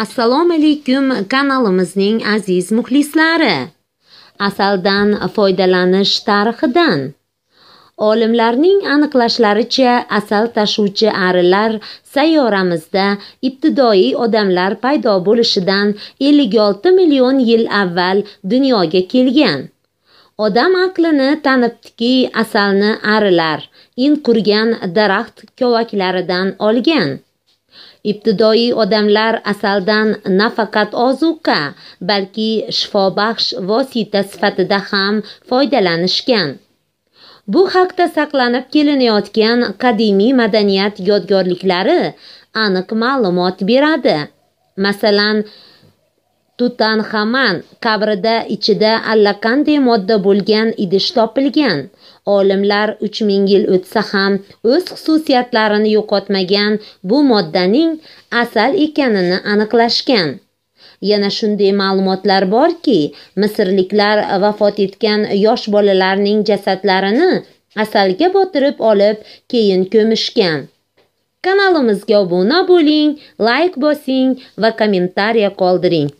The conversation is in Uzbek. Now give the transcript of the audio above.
assalomu alaykum kanalimizning aziz muxlislari asaldan foydalanish tarixidan olimlarning aniqlashlaricha asal tashuvchi arilar sayyoramizda ibtidoiy odamlar paydo bo'lishidan 56 million yil avval dunyoga kelgan odam aqlini tanibdiki asalni arilar in qurgan daraxt kovaklaridan olgan ibtidoiy odamlar asaldan nafaqat ozuqa balki shifobaxsh vosita sifatida ham foydalanishgan bu haqda saqlanib kelinayotgan qadimiy madaniyat yodgorliklari aniq ma'lumot beradi masalan Tutanxamon qabrida ichida allaqanday modda bo'lgan idish topilgan. Olimlar 3000 yil o'tsa ham o'z xususiyatlarini yo'qotmagan bu moddaning asal ekanini aniqlashgan. Yana shunday ma'lumotlar borki, misrliklar vafot etgan yosh bolalarning jasadlarini asalga botirib olib, keyin ko'mishgan. Kanalimizga obuna bo'ling, like bosing va kommentariya qoldiring.